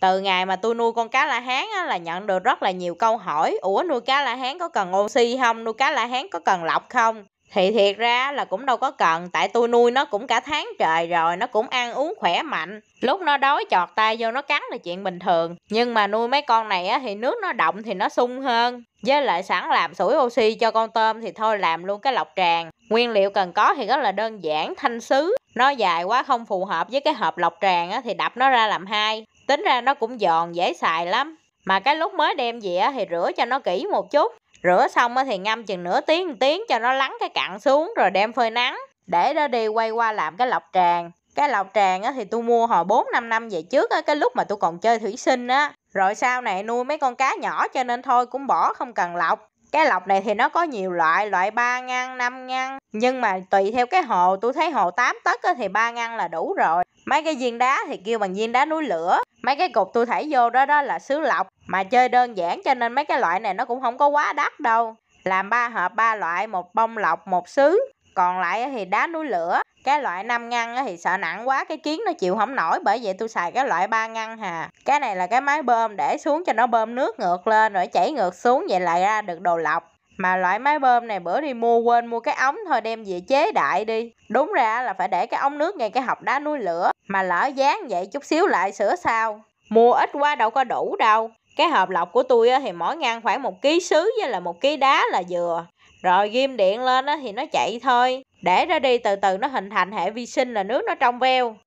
từ ngày mà tôi nuôi con cá la hán á, là nhận được rất là nhiều câu hỏi ủa nuôi cá la hán có cần oxy không nuôi cá la hán có cần lọc không thì thiệt ra là cũng đâu có cần tại tôi nuôi nó cũng cả tháng trời rồi nó cũng ăn uống khỏe mạnh lúc nó đói chọt tay vô nó cắn là chuyện bình thường nhưng mà nuôi mấy con này á, thì nước nó động thì nó sung hơn với lại sẵn làm sủi oxy cho con tôm thì thôi làm luôn cái lọc tràn nguyên liệu cần có thì rất là đơn giản thanh sứ nó dài quá không phù hợp với cái hộp lọc tràn á, thì đập nó ra làm hai Tính ra nó cũng giòn, dễ xài lắm. Mà cái lúc mới đem về thì rửa cho nó kỹ một chút. Rửa xong thì ngâm chừng nửa tiếng một tiếng cho nó lắng cái cặn xuống rồi đem phơi nắng. Để đó đi quay qua làm cái lọc tràn. Cái lọc tràn thì tôi mua hồi 4 năm năm về trước cái lúc mà tôi còn chơi thủy sinh á. Rồi sau này nuôi mấy con cá nhỏ cho nên thôi cũng bỏ không cần lọc. Cái lọc này thì nó có nhiều loại, loại 3 ngăn, 5 ngăn. Nhưng mà tùy theo cái hồ, tôi thấy hồ 8 tấc thì 3 ngăn là đủ rồi mấy cái viên đá thì kêu bằng viên đá núi lửa mấy cái cục tôi thảy vô đó đó là sứ lọc mà chơi đơn giản cho nên mấy cái loại này nó cũng không có quá đắt đâu làm ba hộp ba loại một bông lọc một sứ còn lại thì đá núi lửa cái loại 5 ngăn thì sợ nặng quá cái kiến nó chịu không nổi bởi vậy tôi xài cái loại 3 ngăn hà cái này là cái máy bơm để xuống cho nó bơm nước ngược lên rồi chảy ngược xuống vậy lại ra được đồ lọc mà loại máy bơm này bữa đi mua quên mua cái ống thôi đem về chế đại đi Đúng ra là phải để cái ống nước ngay cái hộc đá nuôi lửa Mà lỡ dán vậy chút xíu lại sửa sao Mua ít quá đâu có đủ đâu Cái hộp lọc của tôi thì mỗi ngăn khoảng một ký sứ với là một ký đá là vừa Rồi ghim điện lên thì nó chạy thôi Để ra đi từ từ nó hình thành hệ vi sinh là nước nó trong veo